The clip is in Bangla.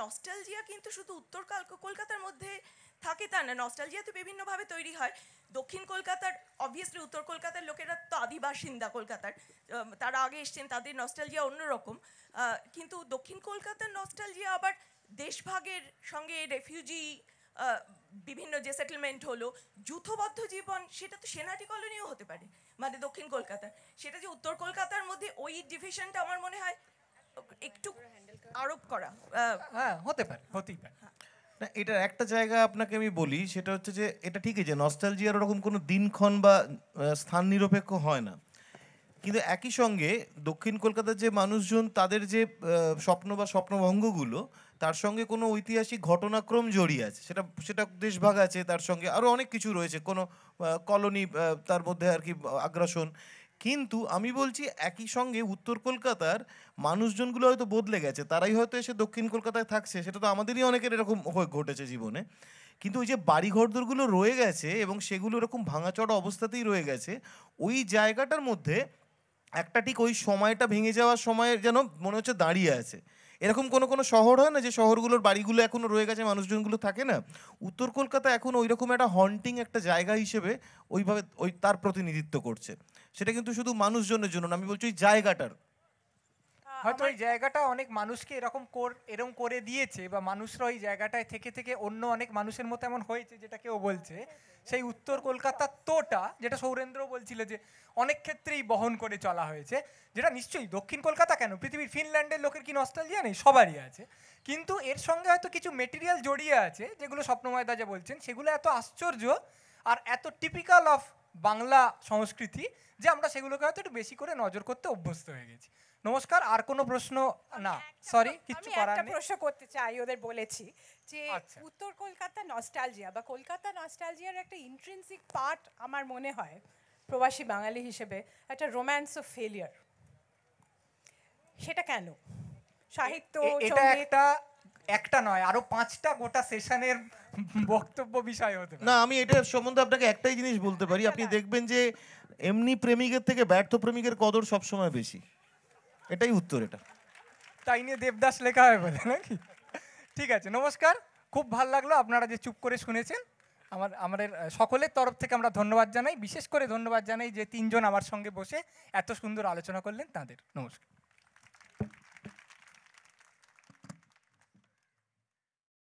নস্টালজিয়া কিন্তু শুধু উত্তর কলকাতার মধ্যে থাকে তা না নস্টালজিয়া তো বিভিন্নভাবে তৈরি হয় দক্ষিণ কলকাতার অবভিয়াসলি উত্তর কলকাতার লোকেরা তো আদি বাসিন্দা কলকাতার তারা আগে এসছেন তাদের নস্টালজিয়া অন্যরকম কিন্তু দক্ষিণ কলকাতার নস্টালজিয়া আবার দেশভাগের সঙ্গে রেফিউজি বিভিন্ন যে সেটেলমেন্ট হলো যুথবদ্ধ জীবন সেটা তো সেনাটি কলোনিও হতে পারে মানে দক্ষিণ কলকাতার সেটা যে উত্তর কলকাতার মধ্যে ওই ডিভিশনটা আমার মনে হয় একটু আরোপ করা হ্যাঁ হতে পারে হতেই পারে না এটার একটা জায়গা আপনাকে আমি বলি সেটা হচ্ছে যে এটা ঠিকই যে নস্টালজিয়ার ওরকম কোনো দিনক্ষণ বা স্থান নিরপেক্ষ হয় না কিন্তু একই সঙ্গে দক্ষিণ কলকাতার যে মানুষজন তাদের যে স্বপ্ন বা স্বপ্নভঙ্গগুলো তার সঙ্গে কোনো ঐতিহাসিক ঘটনাক্রম জড়িয়ে আছে সেটা সেটা দেশভাগ আছে তার সঙ্গে আরও অনেক কিছু রয়েছে কোনো কলোনি তার মধ্যে আর কি আগ্রাসন কিন্তু আমি বলছি একই সঙ্গে উত্তর কলকাতার মানুষজনগুলো হয়তো বদলে গেছে তারাই হয়তো এসে দক্ষিণ কলকাতায় থাকছে সেটা তো আমাদেরই অনেকের এরকম ঘটেছে জীবনে কিন্তু ওই যে বাড়িঘরদোরগুলো রয়ে গেছে এবং সেগুলো এরকম ভাঙাচড়া অবস্থাতেই রয়ে গেছে ওই জায়গাটার মধ্যে একটা ঠিক ওই সময়টা ভেঙে যাওয়ার সময় যেন মনে হচ্ছে দাঁড়িয়ে আছে এরকম কোনো কোনো শহর হয় না যে শহরগুলোর বাড়িগুলো এখনও রয়ে গেছে মানুষজনগুলো থাকে না উত্তর কলকাতা এখন ওইরকম একটা হন্টিং একটা জায়গা হিসেবে ওইভাবে ওই তার প্রতিনিধিত্ব করছে সেটা কিন্তু শুধু মানুষজনের জন্য না আমি বলছি ওই জায়গাটার হয়তো ওই জায়গাটা অনেক মানুষকে এরকম এরকম করে দিয়েছে বা মানুষরা ওই জায়গাটায় থেকে থেকে অন্য অনেক মানুষের মতো এমন হয়েছে যেটা কেউ বলছে সেই উত্তর কলকাতার তোটা যেটা সৌরেন্দ্র বলছিল যে অনেক ক্ষেত্রেই বহন করে চলা হয়েছে যেটা নিশ্চয়ই দক্ষিণ কলকাতা কেন পৃথিবীর ফিনল্যান্ডের লোকের কি নস্টালজিয়া নেই সবারই আছে কিন্তু এর সঙ্গে হয়তো কিছু মেটেরিয়াল জড়িয়ে আছে যেগুলো স্বপ্নময় দাজা বলছেন সেগুলো এত আশ্চর্য আর এত টিপিক্যাল অফ বাংলা সংস্কৃতি যে আমরা সেগুলোকে হয়তো একটু বেশি করে নজর করতে অভ্যস্ত হয়ে গেছি নমস্কার আর কোনো প্রশ্ন না সরি কিছু করার নেই প্রশ্ন করতে চাই ওদের বলেছি যে আচ্ছা। উত্তর কলকাতা নস্টালজিয়া বা কলকাতা নস্টালজিয়ার একটা ইন্ট্রিনসিক পার্ট আমার মনে হয় প্রবাসী বাঙালি হিসেবে একটা রোম্যান্স অফ ফেলিয়ার সেটা কেন সাহিত্য এটা একটা একটা নয় আরো পাঁচটা গোটা সেশনের বক্তব্য বিষয় হতে না আমি এটা সম্বন্ধে আপনাকে একটাই জিনিস বলতে পারি আপনি দেখবেন যে এমনি প্রেমিকের থেকে ব্যর্থ প্রেমিকের কদর সবসময় বেশি এটাই উত্তর এটা তাই নিয়ে দেবদাস লেখা হয় বলে নাকি ঠিক আছে নমস্কার খুব ভাল লাগলো আপনারা যে চুপ করে শুনেছেন আমার আমাদের সকলের তরফ থেকে আমরা ধন্যবাদ জানাই বিশেষ করে ধন্যবাদ জানাই যে তিনজন আমার সঙ্গে বসে এত সুন্দর আলোচনা করলেন তাদের নমস্কার